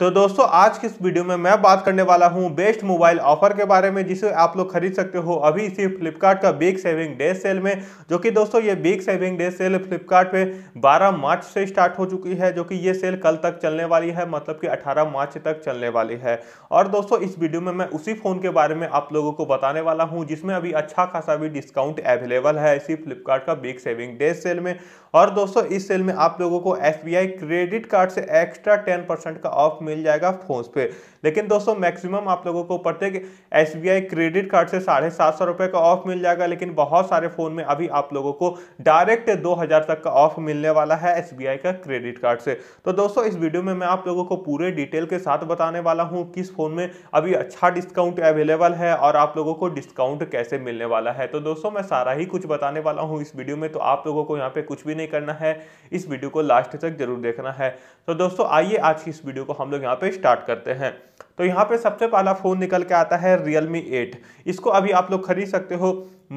तो दोस्तों आज की इस वीडियो में मैं बात करने वाला हूं बेस्ट मोबाइल ऑफर के बारे में जिसे आप लोग खरीद सकते हो अभी इसी फ्लिपकार्ट का बिग सेविंग डे सेल में जो कि दोस्तों ये big saving day sale Flipkart पे 12 मार्च से स्टार्ट हो चुकी है जो कि ये सेल कल तक चलने वाली है मतलब कि 18 मार्च तक चलने वाली है और दोस्तों इस वीडियो में मैं उसी फ़ोन के बारे में आप लोगों को बताने वाला हूँ जिसमें अभी अच्छा खासा भी डिस्काउंट अवेलेबल है इसी फ्लिपकार्ट का बिग सेविंग डे सेल में और दोस्तों इस सेल में आप लोगों को एस क्रेडिट कार्ड से एक्स्ट्रा टेन का ऑफ मिल जाएगा फोन पे लेकिन दोस्तों मैक्सिमम आप लोगों को प्रत्येक एस क्रेडिट कार्ड से साढ़े सात सौ रुपये का ऑफ मिल जाएगा लेकिन बहुत सारे फ़ोन में अभी आप लोगों को डायरेक्ट दो हज़ार तक का ऑफ मिलने वाला है एस का क्रेडिट कार्ड से तो दोस्तों इस वीडियो में मैं आप लोगों को पूरे डिटेल के साथ बताने वाला हूँ किस फ़ोन में अभी अच्छा डिस्काउंट अवेलेबल है और आप लोगों को डिस्काउंट कैसे मिलने वाला है तो दोस्तों मैं सारा ही कुछ बताने वाला हूँ इस वीडियो में तो आप लोगों को यहाँ पे कुछ भी नहीं करना है इस वीडियो को लास्ट तक जरूर देखना है तो दोस्तों आइए आज की इस वीडियो को हम लोग यहाँ पे स्टार्ट करते हैं तो यहाँ पे सबसे पहला फ़ोन निकल के आता है रियलमी 8 इसको अभी आप लोग खरीद सकते हो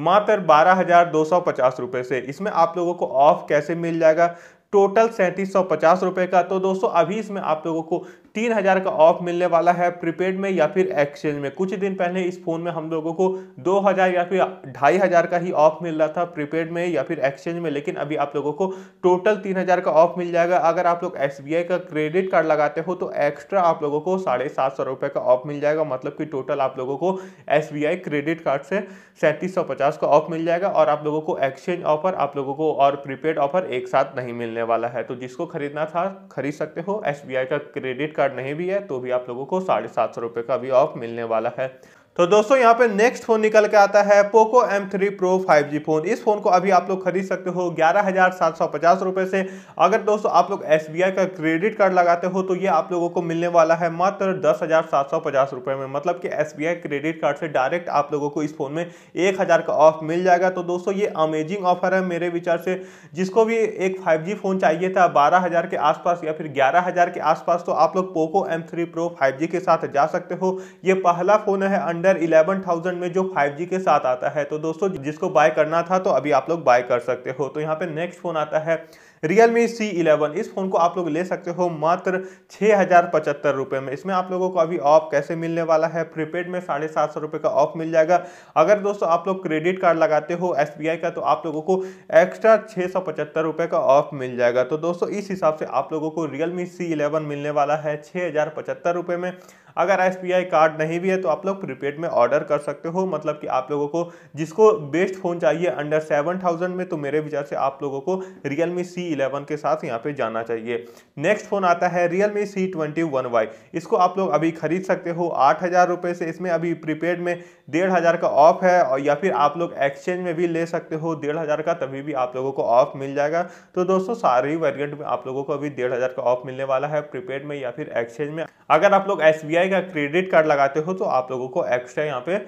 मात्र बारह हज़ार दो सौ पचास रुपए से इसमें आप लोगों को ऑफ कैसे मिल जाएगा टोटल सैंतीस सौ पचास रुपए का तो दोस्तों अभी इसमें आप लोगों को तीन हज़ार का ऑफ मिलने वाला है प्रीपेड में या फिर एक्सचेंज में कुछ दिन पहले इस फ़ोन में हम लोगों को दो हज़ार या फिर ढाई हज़ार का ही ऑफ मिल रहा था प्रीपेड में या फिर एक्सचेंज में लेकिन अभी आप लोगों को टोटल तीन हज़ार का ऑफ मिल जाएगा अगर आप लोग एस का क्रेडिट कार्ड लगाते हो तो एक्स्ट्रा आप लोगों को साढ़े सात सौ रुपये का ऑफ मिल जाएगा मतलब कि टोटल आप लोगों को एस क्रेडिट कार्ड से सैंतीस सौ पचास का ऑफ मिल जाएगा और आप लोगों को एक्सचेंज ऑफर आप लोगों को और प्रीपेड ऑफर एक साथ नहीं मिलने वाला है तो जिसको खरीदना था खरीद सकते हो एस का क्रेडिट कार्ड नहीं भी है तो भी आप लोगों को साढ़े सात सौ रुपये का भी ऑफ मिलने वाला है तो दोस्तों यहाँ पे नेक्स्ट फोन निकल के आता है Poco M3 Pro 5G phone इस फोन को अभी आप लोग खरीद सकते हो ग्यारह हजार सात सौ पचास रुपए से अगर दोस्तों आप लोग एस का क्रेडिट कार्ड लगाते हो तो ये आप लोगों को मिलने वाला है मात्र दस हजार सात सौ पचास रुपए में मतलब कि एस क्रेडिट कार्ड से डायरेक्ट आप लोगों को इस फोन में एक हजार का ऑफ मिल जाएगा तो दोस्तों ये अमेजिंग ऑफर है मेरे विचार से जिसको भी एक फाइव फोन चाहिए था बारह के आसपास या फिर ग्यारह के आसपास तो आप लोग पोको एम थ्री प्रो के साथ जा सकते हो ये पहला फोन है अंडर 11,000 में जो 5G के साथ आता है तो दोस्तों जिसको बाय करना था तो अभी आप लोग बाय कर सकते हो तो यहाँ पे नेक्स्ट फोन आता है रियल मी सी इलेवन इस फ़ोन को आप लोग ले सकते हो मात्र छः हज़ार पचहत्तर रुपये में इसमें आप लोगों को अभी ऑफ कैसे मिलने वाला है प्रीपेड में साढ़े सात सौ रुपये का ऑफ मिल जाएगा अगर दोस्तों आप लोग क्रेडिट कार्ड लगाते हो एस का तो आप लोगों को एक्स्ट्रा छः सौ पचहत्तर रुपये का ऑफ मिल जाएगा तो दोस्तों इस हिसाब से आप लोगों को रियल मी सी इलेवन मिलने वाला है छः हज़ार पचहत्तर रुपये में अगर एस कार्ड नहीं भी है तो आप लोग प्रीपेड में ऑर्डर कर सकते हो मतलब कि आप लोगों को जिसको बेस्ट फ़ोन चाहिए अंडर सेवन थाउजेंड में तो मेरे विचार से आप लोगों को रियल मी सी इलेवन के साथ यहाँ पे जाना चाहिए नेक्स्ट फ़ोन आता है Realme C twenty one Y इसको आप लोग अभी खरीद सकते हो आठ हज़ार रुपये से इसमें अभी प्रीपेड में डेढ़ हज़ार का ऑफ है और या फिर आप लोग एक्सचेंज में भी ले सकते हो डेढ़ हज़ार का तभी भी आप लोगों को ऑफ मिल जाएगा तो दोस्तों सारी वेरियंट में आप लोगों को अभी डेढ़ हज़ार का ऑफ मिलने वाला है प्रीपेड में या फिर एक्सचेंज में अगर आप लोग एस का क्रेडिट कार्ड लगाते हो तो आप लोगों को एक्स्ट्रा यहाँ पे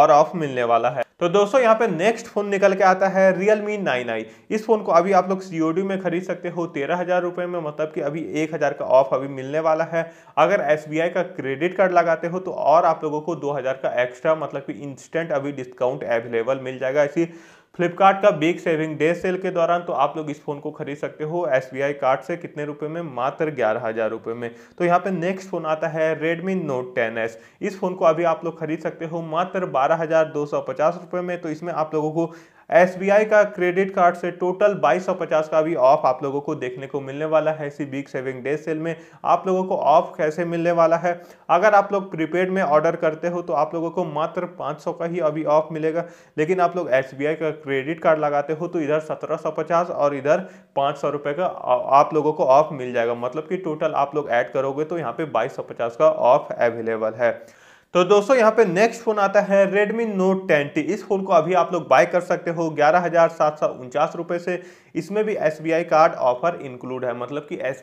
और ऑफ मिलने वाला है तो दोस्तों यहाँ पे नेक्स्ट फोन निकल के आता है रियल मी नाइन आई इस फोन को अभी आप लोग सी में खरीद सकते हो तेरह हजार रुपए में मतलब कि अभी एक हजार का ऑफ अभी मिलने वाला है अगर एस का क्रेडिट कार्ड लगाते हो तो और आप लोगों को दो हजार का एक्स्ट्रा मतलब कि इंस्टेंट अभी डिस्काउंट अवेलेबल मिल जाएगा ऐसी फ्लिपकार्ट का बिग सेविंग डे सेल के दौरान तो आप लोग इस फोन को खरीद सकते हो एस कार्ड से कितने रुपए में मात्र ग्यारह हजार रुपए में तो यहाँ पे नेक्स्ट फोन आता है रेडमी नोट टेन इस फोन को अभी आप लोग खरीद सकते हो मात्र बारह हजार दो सौ पचास रुपए में तो इसमें आप लोगों को एस का क्रेडिट कार्ड से टोटल 2250 का भी ऑफ आप लोगों को देखने को मिलने वाला है इसी बिग सेविंग डे सेल में आप लोगों को ऑफ कैसे मिलने वाला है अगर आप लोग प्रीपेड में ऑर्डर करते हो तो आप लोगों को मात्र 500 का ही अभी ऑफ मिलेगा लेकिन आप लोग एस का क्रेडिट कार्ड लगाते हो तो इधर सत्रह और इधर पाँच का आप लोगों को ऑफ मिल जाएगा मतलब कि टोटल आप लोग ऐड करोगे तो यहाँ पर बाईस का ऑफ अवेलेबल है तो दोस्तों यहाँ पे नेक्स्ट फोन आता है Redmi Note 10T इस फोन को अभी आप लोग बाय कर सकते हो ग्यारह हजार सात सौ उनचास से इसमें भी एस कार्ड ऑफर इंक्लूड है मतलब कि एस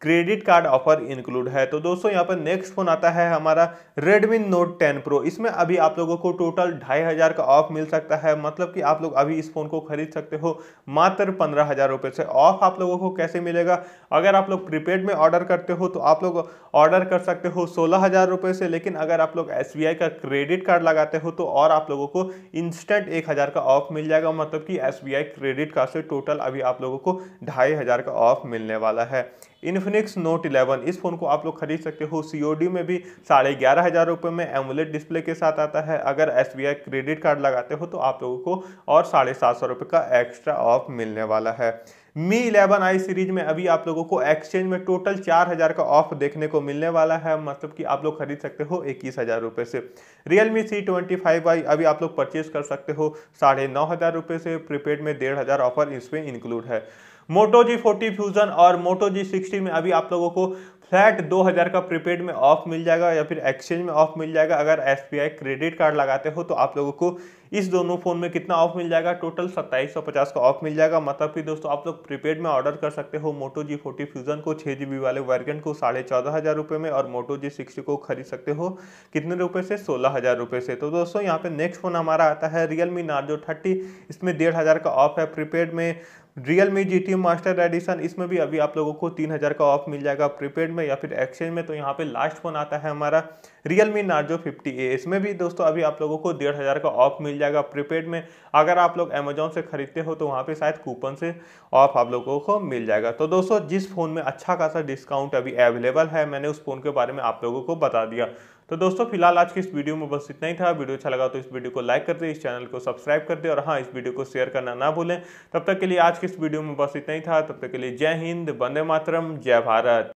क्रेडिट कार्ड ऑफर इंक्लूड है तो दोस्तों यहाँ पर नेक्स्ट फोन आता है हमारा रेडमी नोट टेन प्रो इसमें अभी आप लोगों को टोटल ढाई हज़ार का ऑफ मिल सकता है मतलब कि आप लोग अभी इस फोन को खरीद सकते हो मात्र पंद्रह हज़ार रुपये से ऑफ आप लोगों को कैसे मिलेगा अगर आप लोग प्रीपेड में ऑर्डर करते हो तो आप लोग ऑर्डर कर सकते हो सोलह हज़ार रुपये से लेकिन अगर आप लोग एस का क्रेडिट कार्ड लगाते हो तो और आप लोगों को इंस्टेंट एक हज़ार का ऑफ मिल जाएगा मतलब कि एस क्रेडिट कार्ड से टोटल टोटल अभी आप लोगों को ढाई हज़ार का ऑफ मिलने वाला है इन्फिनिक्स नोट 11 इस फ़ोन को आप लोग खरीद सकते हो सी में भी साढ़े ग्यारह हज़ार रुपये में एमुलेट डिस्प्ले के साथ आता है अगर एस क्रेडिट कार्ड लगाते हो तो आप लोगों को और साढ़े सात सौ रुपये का एक्स्ट्रा ऑफ मिलने वाला है मी इलेवन आई सीरीज में अभी आप लोगों को एक्सचेंज में टोटल चार हजार का ऑफ देखने को मिलने वाला है मतलब कि आप लोग खरीद सकते हो इक्कीस हजार रुपये से Realme C twenty five I अभी आप लोग परचेज कर सकते हो साढ़े नौ हजार रुपये से प्रीपेड में डेढ़ हजार ऑफर इसमें इंक्लूड है मोटो जी फोर्टी फ्यूजन और मोटो जी सिक्सटी में अभी आप लोगों को फ्लैट 2000 का प्रीपेड में ऑफ मिल जाएगा या फिर एक्सचेंज में ऑफ मिल जाएगा अगर एस क्रेडिट कार्ड लगाते हो तो आप लोगों को इस दोनों फ़ोन में कितना ऑफ मिल जाएगा टोटल सत्ताईस सौ पचास का ऑफ मिल जाएगा मतलब कि दोस्तों आप लोग प्रीपेड में ऑर्डर कर सकते हो मोटो जी फोर्टी फ्यूजन को छः जी बी वाले वर्गन को साढ़े चौदह हज़ार रुपये में और मोटो जी सिक्सटी को खरीद सकते हो कितने रुपये से सोलह हज़ार रुपये से तो दोस्तों यहाँ पे नेक्स्ट फ़ोन हमारा आता है रियल मी नार्जो थर्टी इसमें डेढ़ हज़ार का ऑफ है प्रीपेड में Realme G T master edition इसमें भी अभी आप लोगों को तीन हज़ार का ऑफ मिल जाएगा प्रीपेड में या फिर एक्सचेंज में तो यहाँ पे लास्ट फोन आता है हमारा Realme Narzo fifty A इसमें भी दोस्तों अभी आप लोगों को डेढ़ हज़ार का ऑफ मिल जाएगा जाएगा प्रीपेड में अगर आप लोग अमेजोन से खरीदते हो तो वहाँ पे शायद कूपन से ऑफ आप लोगों को मिल जाएगा तो दोस्तों जिस फ़ोन में अच्छा खासा डिस्काउंट अभी अवेलेबल है मैंने उस फ़ोन के बारे में आप लोगों को बता दिया तो दोस्तों फिलहाल आज की इस वीडियो में बस इतना ही था वीडियो अच्छा लगा तो इस वीडियो को लाइक कर दे इस चैनल को सब्सक्राइब कर दे और हाँ इस वीडियो को शेयर करना ना भूलें तब तक के लिए आज की इस वीडियो में बस इतना ही था तब तक के लिए जय हिंद वंदे मातरम जय भारत